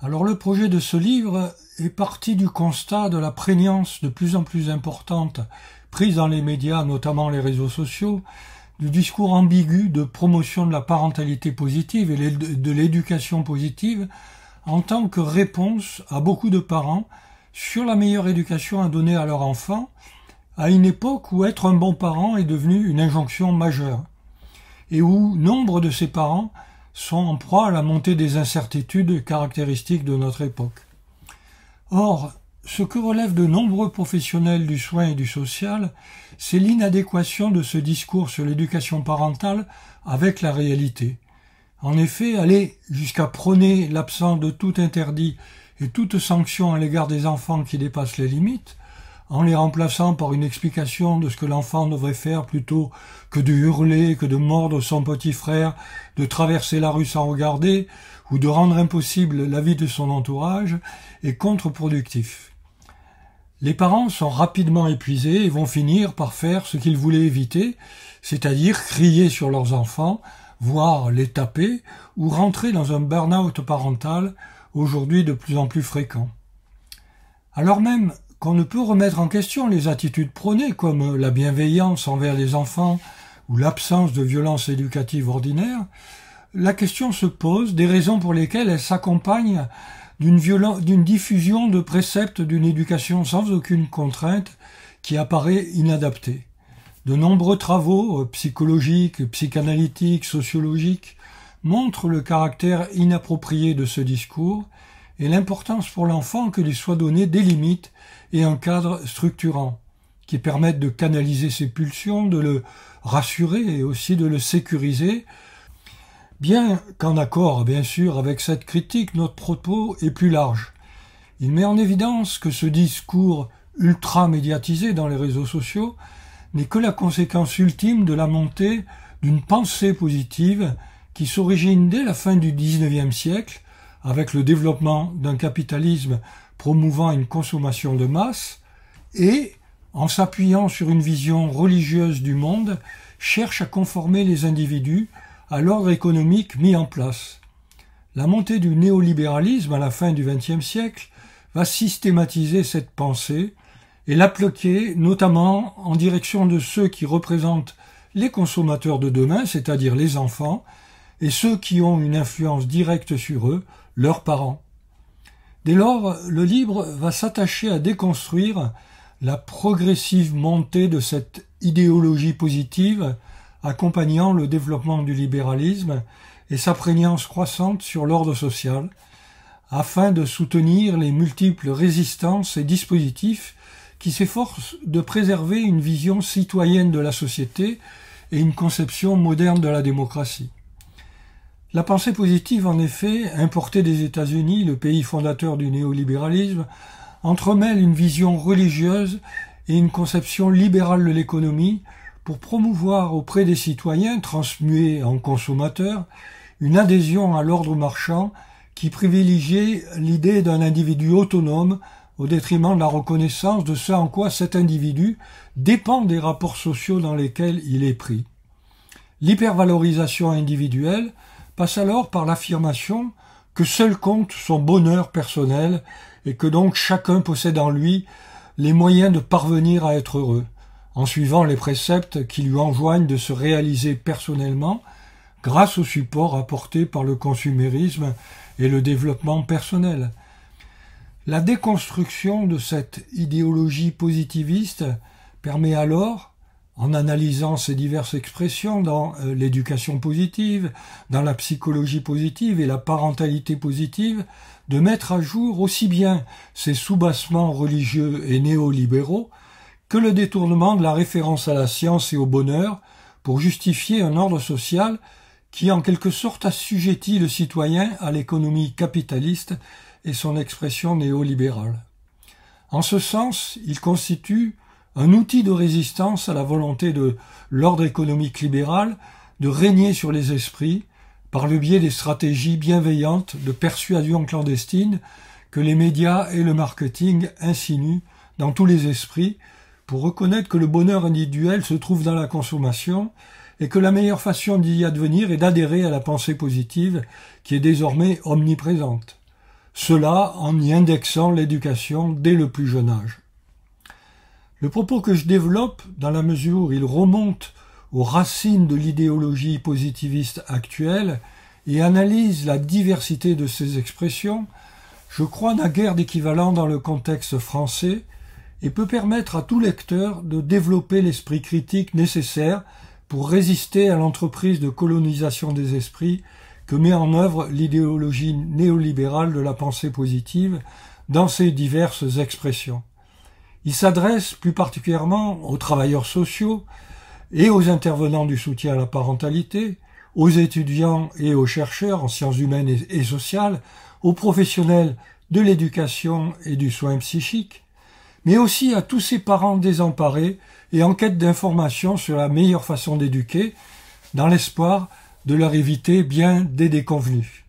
Alors le projet de ce livre est parti du constat de la prégnance de plus en plus importante prise dans les médias, notamment les réseaux sociaux, du discours ambigu de promotion de la parentalité positive et de l'éducation positive en tant que réponse à beaucoup de parents sur la meilleure éducation à donner à leur enfant à une époque où être un bon parent est devenu une injonction majeure et où nombre de ces parents sont en proie à la montée des incertitudes caractéristiques de notre époque. Or, ce que relèvent de nombreux professionnels du soin et du social, c'est l'inadéquation de ce discours sur l'éducation parentale avec la réalité. En effet, aller jusqu'à prôner l'absence de tout interdit et toute sanction à l'égard des enfants qui dépassent les limites, en les remplaçant par une explication de ce que l'enfant devrait faire plutôt que de hurler, que de mordre son petit frère, de traverser la rue sans regarder, ou de rendre impossible la vie de son entourage, est contre-productif. Les parents sont rapidement épuisés et vont finir par faire ce qu'ils voulaient éviter, c'est-à-dire crier sur leurs enfants, voire les taper, ou rentrer dans un burn-out parental aujourd'hui de plus en plus fréquent. Alors même qu'on ne peut remettre en question les attitudes prônées comme la bienveillance envers les enfants ou l'absence de violence éducative ordinaire, la question se pose des raisons pour lesquelles elle s'accompagne d'une diffusion de préceptes d'une éducation sans aucune contrainte qui apparaît inadaptée. De nombreux travaux euh, psychologiques, psychanalytiques, sociologiques montrent le caractère inapproprié de ce discours et l'importance pour l'enfant que lui soit données des limites et un cadre structurant qui permettent de canaliser ses pulsions, de le rassurer et aussi de le sécuriser. Bien qu'en accord, bien sûr, avec cette critique, notre propos est plus large. Il met en évidence que ce discours ultra médiatisé dans les réseaux sociaux n'est que la conséquence ultime de la montée d'une pensée positive qui s'origine dès la fin du XIXe siècle avec le développement d'un capitalisme promouvant une consommation de masse, et, en s'appuyant sur une vision religieuse du monde, cherche à conformer les individus à l'ordre économique mis en place. La montée du néolibéralisme à la fin du XXe siècle va systématiser cette pensée et l'appliquer notamment en direction de ceux qui représentent les consommateurs de demain, c'est-à-dire les enfants, et ceux qui ont une influence directe sur eux, leurs parents. Dès lors, le libre va s'attacher à déconstruire la progressive montée de cette idéologie positive accompagnant le développement du libéralisme et sa prégnance croissante sur l'ordre social, afin de soutenir les multiples résistances et dispositifs qui s'efforcent de préserver une vision citoyenne de la société et une conception moderne de la démocratie. La pensée positive, en effet, importée des États-Unis, le pays fondateur du néolibéralisme, entremêle une vision religieuse et une conception libérale de l'économie pour promouvoir auprès des citoyens, transmués en consommateurs, une adhésion à l'ordre marchand qui privilégiait l'idée d'un individu autonome au détriment de la reconnaissance de ce en quoi cet individu dépend des rapports sociaux dans lesquels il est pris. L'hypervalorisation individuelle, passe alors par l'affirmation que seul compte son bonheur personnel et que donc chacun possède en lui les moyens de parvenir à être heureux, en suivant les préceptes qui lui enjoignent de se réaliser personnellement grâce au support apporté par le consumérisme et le développement personnel. La déconstruction de cette idéologie positiviste permet alors en analysant ces diverses expressions dans euh, l'éducation positive, dans la psychologie positive et la parentalité positive, de mettre à jour aussi bien ces soubassements religieux et néolibéraux que le détournement de la référence à la science et au bonheur pour justifier un ordre social qui en quelque sorte assujettit le citoyen à l'économie capitaliste et son expression néolibérale. En ce sens, il constitue un outil de résistance à la volonté de l'ordre économique libéral de régner sur les esprits par le biais des stratégies bienveillantes de persuasion clandestine que les médias et le marketing insinuent dans tous les esprits pour reconnaître que le bonheur individuel se trouve dans la consommation et que la meilleure façon d'y advenir est d'adhérer à la pensée positive qui est désormais omniprésente. Cela en y indexant l'éducation dès le plus jeune âge. Le propos que je développe, dans la mesure où il remonte aux racines de l'idéologie positiviste actuelle et analyse la diversité de ses expressions, je crois n'a guère d'équivalent dans le contexte français et peut permettre à tout lecteur de développer l'esprit critique nécessaire pour résister à l'entreprise de colonisation des esprits que met en œuvre l'idéologie néolibérale de la pensée positive dans ses diverses expressions. Il s'adresse plus particulièrement aux travailleurs sociaux et aux intervenants du soutien à la parentalité, aux étudiants et aux chercheurs en sciences humaines et sociales, aux professionnels de l'éducation et du soin psychique, mais aussi à tous ces parents désemparés et en quête d'informations sur la meilleure façon d'éduquer, dans l'espoir de leur éviter bien des déconvenus.